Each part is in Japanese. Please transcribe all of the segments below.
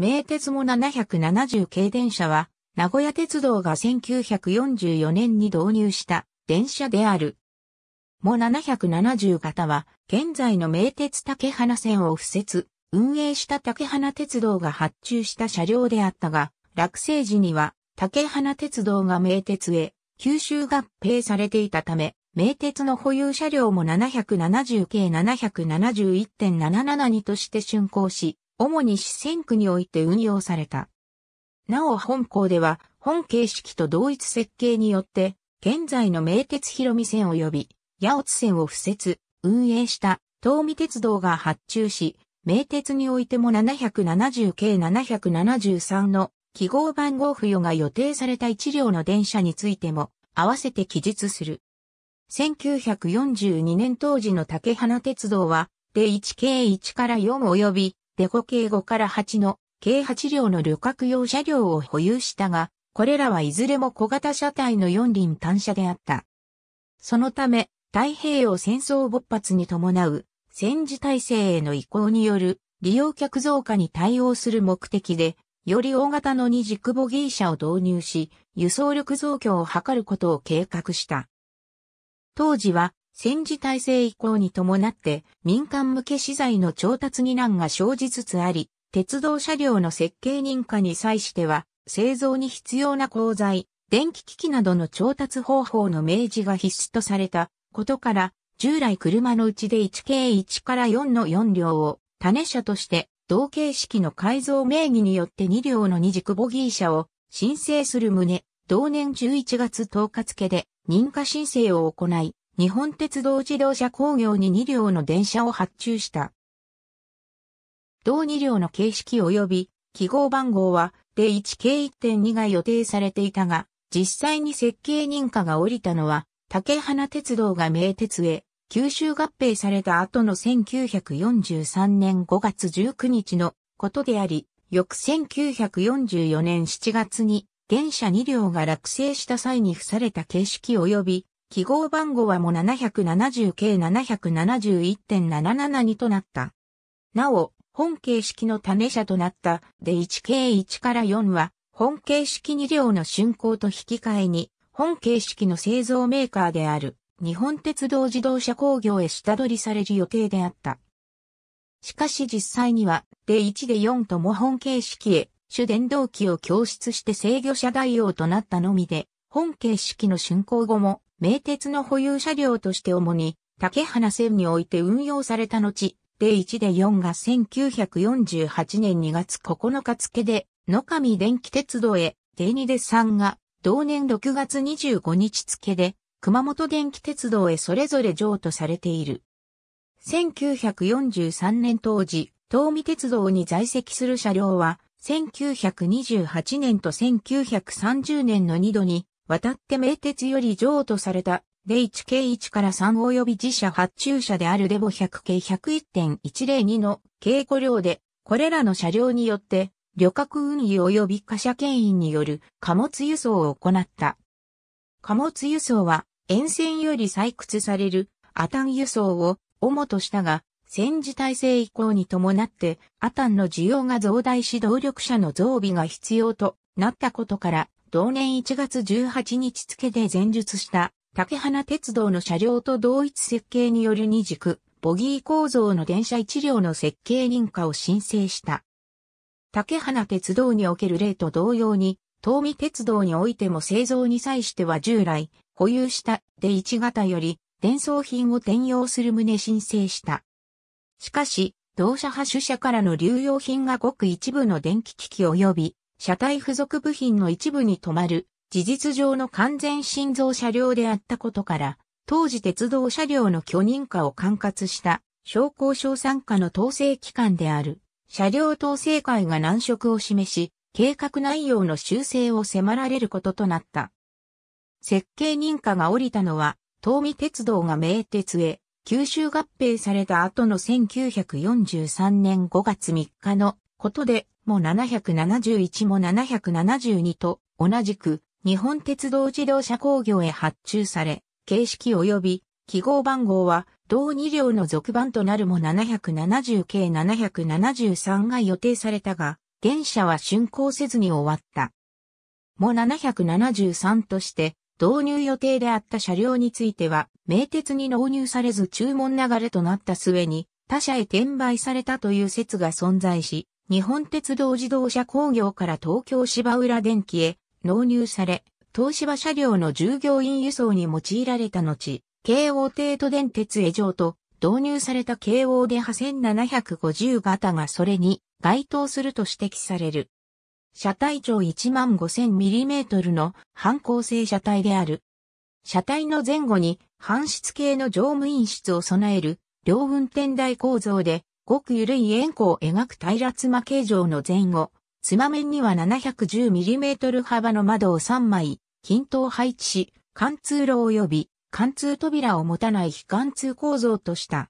名鉄も770系電車は、名古屋鉄道が1944年に導入した電車である。も770型は、現在の名鉄竹花線を敷設、運営した竹花鉄道が発注した車両であったが、落成時には竹花鉄道が名鉄へ吸収合併されていたため、名鉄の保有車両も770系771.772として竣工し、主に四川区において運用された。なお本校では、本形式と同一設計によって、現在の名鉄広見線及び、八津線を付設、運営した、東美鉄道が発注し、名鉄においても770系773の記号番号付与が予定された一両の電車についても、合わせて記述する。1942年当時の竹花鉄道は、で1系1から4及び、デコ系5から8の計8両の旅客用車両を保有したが、これらはいずれも小型車体の4輪単車であった。そのため、太平洋戦争勃発に伴う戦時体制への移行による利用客増加に対応する目的で、より大型の二軸ボギー車を導入し、輸送力増強を図ることを計画した。当時は戦時体制移行に伴って民間向け資材の調達に難が生じつつあり、鉄道車両の設計認可に際しては、製造に必要な鋼材、電気機器などの調達方法の明示が必須とされたことから、従来車のうちで 1K1 から4の4両を種車として同形式の改造名義によって2両の二軸ボギー車を申請する旨、同年11月10日付で認可申請を行い、日本鉄道自動車工業に2両の電車を発注した。同2両の形式及び記号番号は D1 k 1.2が予定されていたが、実際に設計認可が下りたのは、竹花鉄道が名鉄へ、九州合併された後の1943年5月19日のことであり、翌1944年7月に、電車2両が落成した際に付された形式及び記号番号はも 770K771.772 となった。なお、本形式の種車となったで 1K1 から4は、本形式2両の竣工と引き換えに、本形式の製造メーカーである、日本鉄道自動車工業へ下取りされる予定であった。しかし実際には、で1で4とも本形式へ、主電動機を供出して制御車代用となったのみで、本形式の竣工後も、名鉄の保有車両として主に、竹花線において運用された後、例1で4が1948年2月9日付で、野上電気鉄道へ、例2で3が、同年6月25日付で、熊本電気鉄道へそれぞれ譲渡されている。1943年当時、東美鉄道に在籍する車両は、1928年と1930年の2度に渡って名鉄より譲渡された、で1系1から3及び自社発注車であるデボ100系101.102の稽古量で、これらの車両によって、旅客運輸及び貨車牽引による貨物輸送を行った。貨物輸送は沿線より採掘されるアタン輸送を主としたが、戦時体制以降に伴ってアタンの需要が増大し動力車の増備が必要となったことから同年1月18日付で前述した竹花鉄道の車両と同一設計による二軸、ボギー構造の電車一両の設計認可を申請した。竹花鉄道における例と同様に、東美鉄道においても製造に際しては従来、保有したで1型より、伝送品を転用する旨申請した。しかし、同社派主社からの流用品がごく一部の電気機器及び車体付属部品の一部に止まる、事実上の完全新造車両であったことから、当時鉄道車両の許認可を管轄した商工省参加の統制機関である車両統制会が難色を示し、計画内容の修正を迫られることとなった。設計認可が下りたのは、東美鉄道が名鉄へ、九州合併された後の1943年5月3日のことで、も771も772と同じく日本鉄道自動車工業へ発注され、形式及び記号番号は同2両の続番となるも770系773が予定されたが、現車は竣工せずに終わった。も773として導入予定であった車両については、名鉄に納入されず注文流れとなった末に、他社へ転売されたという説が存在し、日本鉄道自動車工業から東京芝浦電機へ納入され、東芝車両の従業員輸送に用いられた後、京王帝都電鉄へ上と導入された京王で8 7 5 0型がそれに該当すると指摘される。車体長 15000mm の反光性車体である。車体の前後に半室系の乗務員室を備える両運転台構造でごく緩い円弧を描く平妻形状の前後、妻面には 710mm 幅の窓を3枚、均等配置し、貫通路及び貫通扉を持たない非貫通構造とした。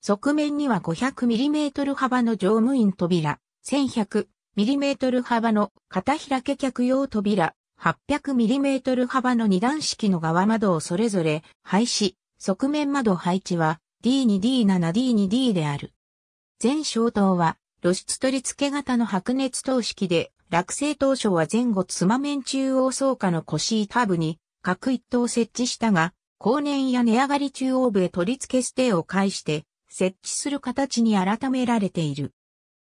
側面には 500mm 幅の乗務員扉、1100mm 幅の片開け客用扉、800mm 幅の二段式の側窓をそれぞれ廃止、側面窓配置は D2D7D2D である。全小灯は露出取り付け型の白熱灯式で、落成当初は前後つま面中央倉下の腰板部に各一灯設置したが、後年や値上がり中央部へ取り付けテーを介して、設置する形に改められている。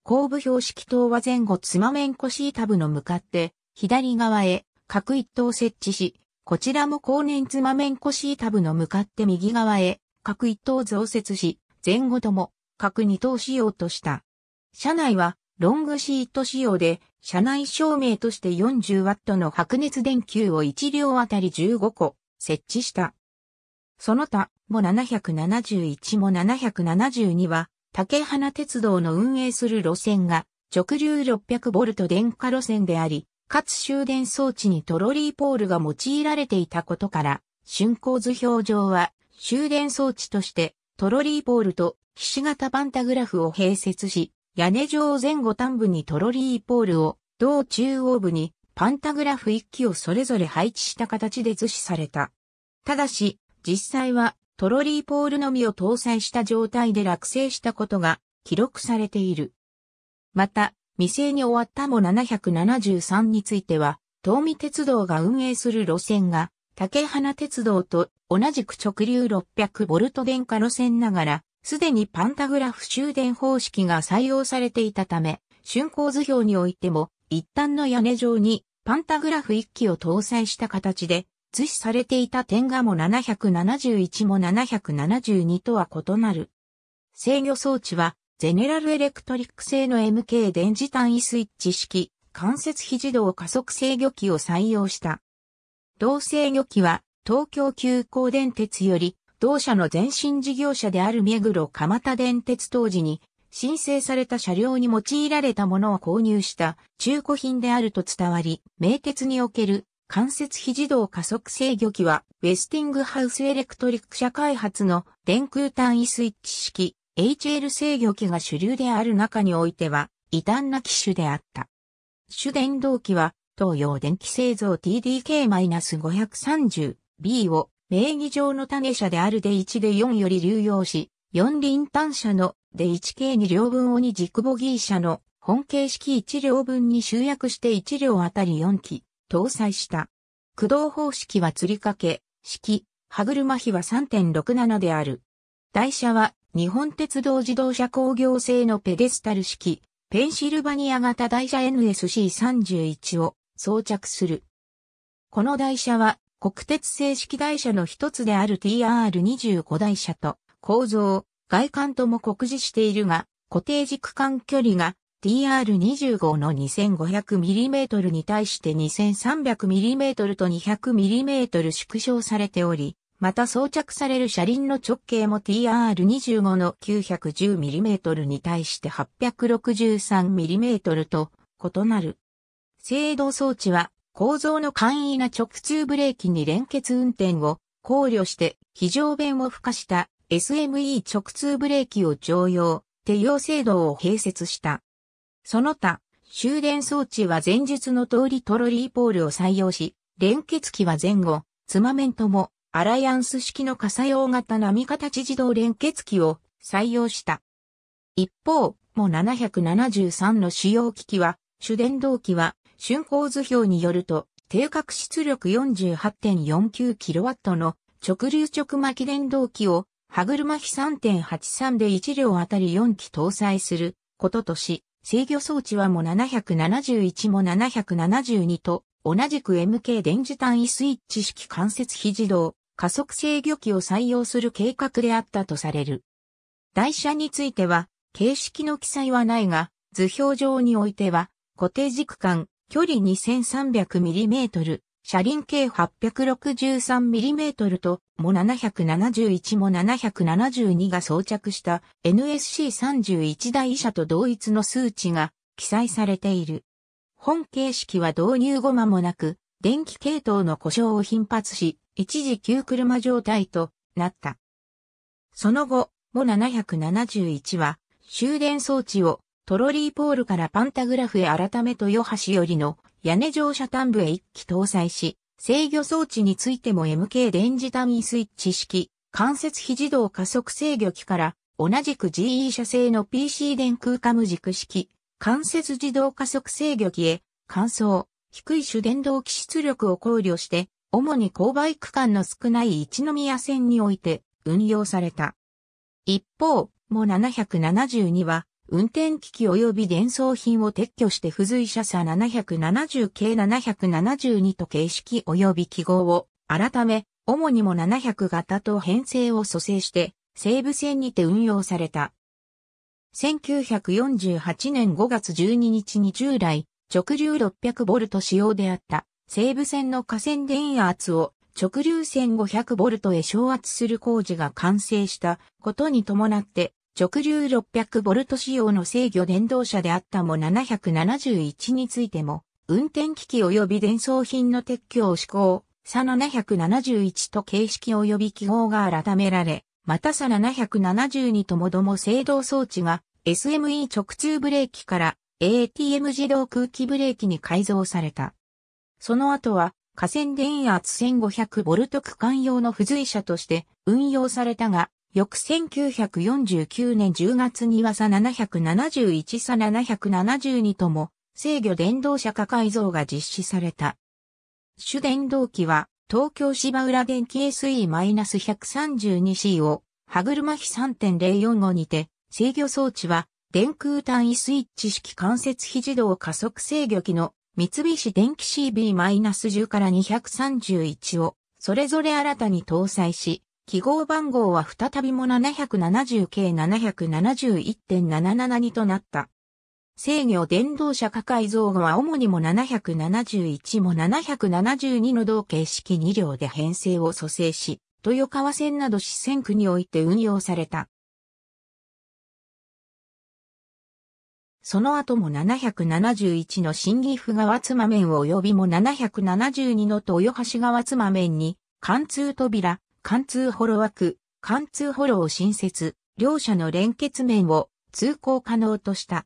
後部標識灯は前後つま面腰板部の向かって、左側へ各一灯設置し、こちらも後年つま面腰板部の向かって右側へ各一灯増設し、前後とも各二等仕様とした。車内はロングシート仕様で、車内照明として 40W の白熱電球を1両あたり15個設置した。その他、も771も772は、竹花鉄道の運営する路線が、直流 600V 電化路線であり、かつ終電装置にトロリーポールが用いられていたことから、竣工図表上は、終電装置としてトロリーポールと菱形パンタグラフを併設し、屋根上前後端部にトロリーポールを、同中央部にパンタグラフ一機をそれぞれ配置した形で図示された。ただし、実際はトロリーポールのみを搭載した状態で落成したことが記録されている。また、未成に終わったも773については、東美鉄道が運営する路線が竹花鉄道と同じく直流600ボルト電化路線ながら、すでにパンタグラフ終電方式が採用されていたため、竣工図表においても、一旦の屋根上にパンタグラフ1機を搭載した形で、図示されていた点がも771も772とは異なる。制御装置は、ゼネラルエレクトリック製の MK 電磁単位スイッチ式、関節非自動加速制御機を採用した。同制御機は東京急行電鉄より同社の前身事業者である目黒蒲田電鉄当時に申請された車両に用いられたものを購入した中古品であると伝わり、名鉄における関節非自動加速制御機は、ウェスティングハウスエレクトリック社開発の電空単位スイッチ式 HL 制御機が主流である中においては、異端な機種であった。主電動機は、東洋電気製造 TDK-530B を名義上の種社であるで1で4より流用し、四輪単車ので 1K2 両分を2軸ボギー車の本形式1両分に集約して1両あたり4機搭載した。駆動方式は釣り掛け、式、歯車比は3.67である。台車は日本鉄道自動車工業製のペデスタル式、ペンシルバニア型台車 NSC31 を装着する。この台車は国鉄正式台車の一つである TR25 台車と構造、外観とも酷似しているが、固定軸間距離が TR25 の 2500mm に対して 2300mm と 200mm 縮小されており、また装着される車輪の直径も TR25 の 910mm に対して 863mm と異なる。制動装置は構造の簡易な直通ブレーキに連結運転を考慮して非常弁を付加した SME 直通ブレーキを常用、手用制動を併設した。その他、終電装置は前述の通りトロリーポールを採用し、連結機は前後、つまめんとも、アライアンス式の傘用型波形自動連結機を採用した。一方、も773の主要機器は、主電動機は竣工図表によると、定格出力 48.49kW の直流直巻電動機を歯車比3.83で1両あたり4機搭載することとし、制御装置はも771も772と同じく MK 電磁単位スイッチ式関節非自動加速制御機を採用する計画であったとされる。台車については形式の記載はないが図表上においては固定軸間距離 2300mm、車輪径 863mm と、も771も772が装着した NSC31 台車と同一の数値が記載されている。本形式は導入後間もなく、電気系統の故障を頻発し、一時急車状態となった。その後、も771は、終電装置をトロリーポールからパンタグラフへ改めと豊橋よりの屋根乗車端部へ一機搭載し、制御装置についても MK 電磁単位スイッチ式、関節非自動加速制御機から同じく GE 社製の PC 電空化無軸式、関節自動加速制御機へ、乾燥、低い主電動機出力を考慮して、主に勾配区間の少ない一宮線において運用された。一方、も772は運転機器及び伝送品を撤去して付随車差770系772と形式及び記号を、改め、主にも700型と編成を蘇生して、西武線にて運用された。1948年5月12日に従来、直流 600V 使用であった西武線の河川電圧を直流線 500V へ昇圧する工事が完成したことに伴って直流 600V 仕様の制御電動車であったも771についても、運転機器及び伝送品の撤去を施行、さ771と形式及び記号が改められ、またさ772ともども制動装置が SME 直通ブレーキから ATM 自動空気ブレーキに改造された。その後は、河川電圧 1500V 区間用の付随車として運用されたが、翌1949年10月には差771差772とも制御電動車化改造が実施された。主電動機は東京芝浦電気 SE-132C を歯車比3.045にて制御装置は電空単位スイッチ式関節非自動加速制御機の三菱電機 CB-10 から231をそれぞれ新たに搭載し、記号番号は再びも 770K771.772 となった。制御電動車化改造後は主にも771も772の同形式2両で編成を蘇生し、豊川線など四川区において運用された。その後も771の新岐阜川妻面及びも772の豊橋川妻面に、貫通扉、貫通ホロ枠、貫通ホロを新設、両者の連結面を通行可能とした。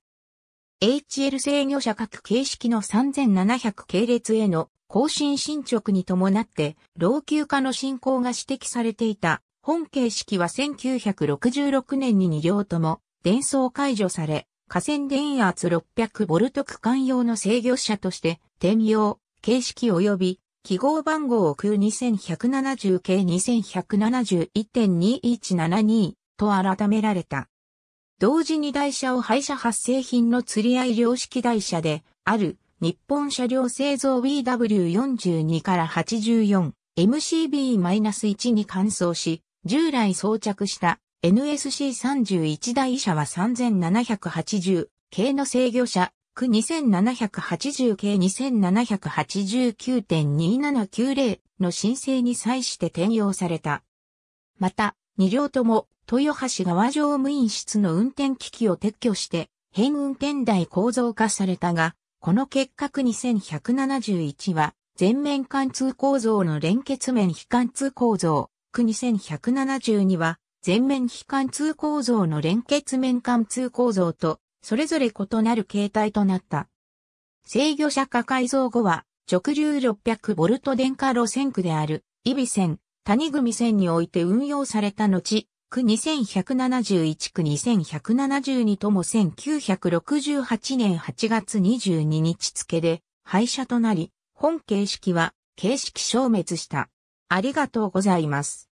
HL 制御者各形式の3700系列への更新進捗に伴って老朽化の進行が指摘されていた本形式は1966年に2両とも伝送解除され、河川電圧 600V 区間用の制御車として転用、形式及び記号番号を Q2170 系2171.2172と改められた。同時に台車を廃車発生品の釣り合い量式台車である日本車両製造 BW42 から 84MCB-1 に換装し、従来装着した NSC31 台車は3780系の制御車区2780系2789.2790の申請に際して転用された。また、2両とも豊橋側乗務員室の運転機器を撤去して、変運転台構造化されたが、この結核2171は、全面貫通構造の連結面非貫通構造、区2172は、全面非貫通構造の連結面貫通構造と、それぞれ異なる形態となった。制御車化改造後は、直流 600V 電化路線区である、イビ線、谷組線において運用された後、区2171区2172とも1968年8月22日付で廃車となり、本形式は形式消滅した。ありがとうございます。